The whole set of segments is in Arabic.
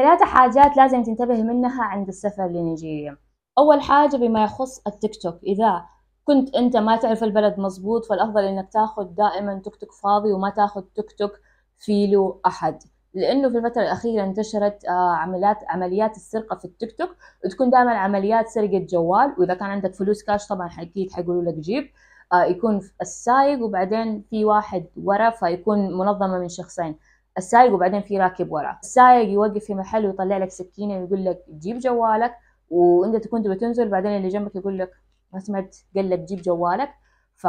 ثلاثة حاجات لازم تنتبه منها عند السفر لنيجيريا أول حاجة بما يخص التيك توك إذا كنت أنت ما تعرف البلد مظبوط فالأفضل إنك تاخد دائما تيك توك فاضي وما تاخد تيك توك فيلو أحد لأنه في الفترة الأخيرة انتشرت آه، عمليات عمليات السرقة في التيك توك وتكون دائما عمليات سرقة جوال وإذا كان عندك فلوس كاش طبعا أكيد حيقولوا لك جيب آه، يكون السايق وبعدين في واحد ورا فيكون منظمة من شخصين السايق وبعدين في راكب وراه السايق يوقف في محل ويطلع لك سكينة ويقول لك جيب جوالك وانت تكون تبي تنزل بعدين اللي جنبك يقول لك ما سمعت قال لك جيب جوالك ف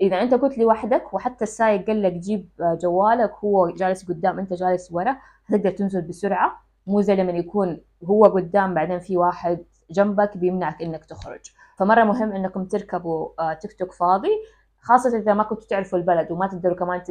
اذا انت كنت لوحدك وحتى السايق قال لك جيب آه، جوالك هو جالس قدام انت جالس ورا تقدر تنزل بسرعه مو زي لما يكون هو قدام بعدين في واحد جنبك بيمنعك انك تخرج فمره مهم انكم تركبوا آه، تيك توك فاضي خاصة إذا ما كنتوا تعرفوا البلد وما تقدروا كمان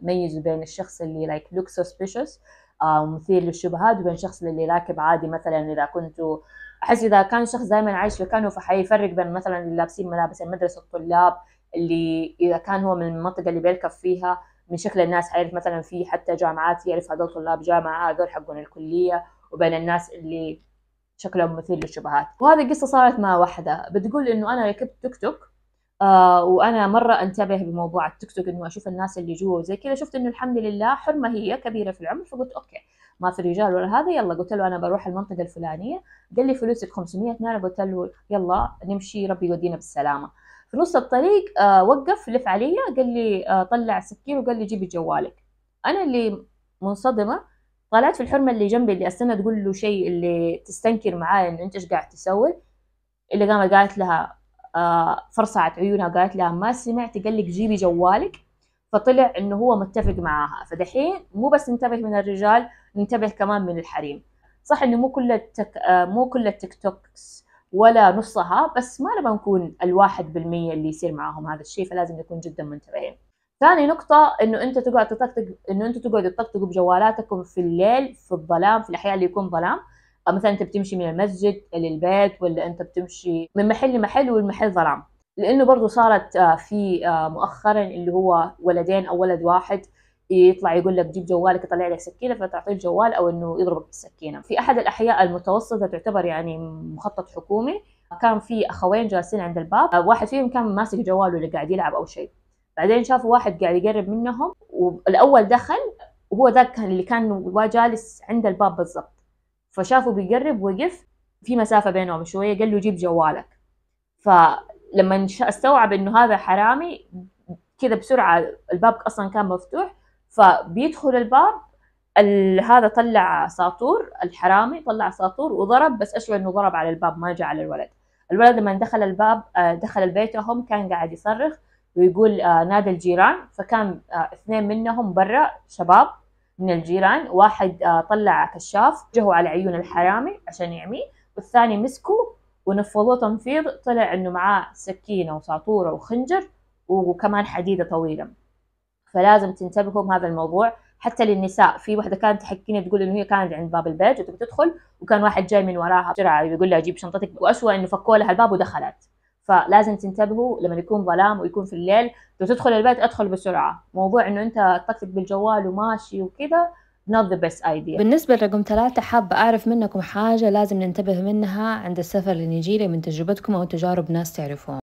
تميزوا بين الشخص اللي لايك لوك سسبيشس مثير للشبهات وبين الشخص اللي راكب عادي مثلا إذا كنتوا أحس إذا كان شخص دائما عايش في كانو فحيفرق بين مثلا اللي لابسين ملابس المدرسة الطلاب اللي إذا كان هو من المنطقة اللي بيركب فيها من شكل الناس حيعرف مثلا في حتى جامعات يعرف هذول طلاب جامعة هذول حقون الكلية وبين الناس اللي شكلهم مثير للشبهات وهذه القصة صارت مع واحدة بتقول إنه أنا ركبت توك توك آه وانا مره انتبه بموضوع التيك توك انه اشوف الناس اللي جوا وزي كذا شفت انه الحمد لله حرمه هي كبيره في العمر فقلت اوكي ما في رجال ولا هذا يلا قلت له انا بروح المنطقه الفلانيه قال لي فلوسك 500 دينار قلت له يلا نمشي ربي يودينا بالسلامه في نص الطريق آه وقف لف علي قال لي آه طلع السكين وقال لي جيبي جوالك انا اللي منصدمه طلعت في الحرمه اللي جنبي اللي استنى تقول له شيء اللي تستنكر معايا انه انت ايش قاعد تسوي اللي قامت قالت لها فرصعت عيونها قالت لها ما سمعت قال لك جيبي جوالك فطلع انه هو متفق معاها فدحين مو بس ننتبه من الرجال ننتبه كمان من الحريم صح انه مو كل التك... مو كل التيك توكس ولا نصها بس ما نبغى نكون الواحد بالمية اللي يصير معاهم هذا الشيء فلازم نكون جدا منتبهين ثاني نقطة انه انت تقعد تطقطق انه انت تقعد تطقطق بجوالاتكم في الليل في الظلام في الاحياء اللي يكون ظلام مثلا انت بتمشي من المسجد للبيت ولا انت بتمشي من محل لمحل والمحل ظلام لانه برضه صارت آه، في آه، مؤخرا اللي هو ولدين او ولد واحد يطلع يقول لك جيب جوالك يطلع لك سكينه فتعطيه الجوال او انه يضربك بالسكينه في احد الاحياء المتوسطه تعتبر يعني مخطط حكومي كان في اخوين جالسين عند الباب آه، واحد فيهم كان ماسك جواله اللي قاعد يلعب او شيء بعدين شافوا واحد قاعد يقرب منهم والاول دخل وهو ذاك اللي كان جالس عند الباب بالضبط فشافه بيقرب وقف في مسافة بينهم شوية قال له جيب جوالك فلما استوعب انه هذا حرامي كذا بسرعة الباب اصلا كان مفتوح فبيدخل الباب هذا طلع ساطور الحرامي طلع ساطور وضرب بس اشبه انه ضرب على الباب ما جاء على الولد الولد لما دخل الباب آه، دخل بيتهم كان قاعد يصرخ ويقول آه، نادى الجيران فكان آه، اثنين منهم برا شباب من الجيران واحد آه، طلع كشاف جهوا على عيون الحرامي عشان يعميه والثاني مسكه ونفضوه تنفيض طلع انه معاه سكينه وساطوره وخنجر وكمان حديده طويله فلازم تنتبهوا بهذا الموضوع حتى للنساء في واحدة كانت تحكيني تقول انه هي كانت عند باب البيت وتبي تدخل وكان واحد جاي من وراها بسرعة يقول لها جيب شنطتك واسوأ انه فكوا لها الباب ودخلت فلازم تنتبهوا لما يكون ظلام ويكون في الليل لو تدخل البيت ادخل بسرعه موضوع انه انت تطقطق بالجوال وماشي وكذا not the best idea بالنسبة لرقم ثلاثة حابة أعرف منكم حاجة لازم ننتبه منها عند السفر لنيجيريا من تجربتكم أو تجارب ناس تعرفون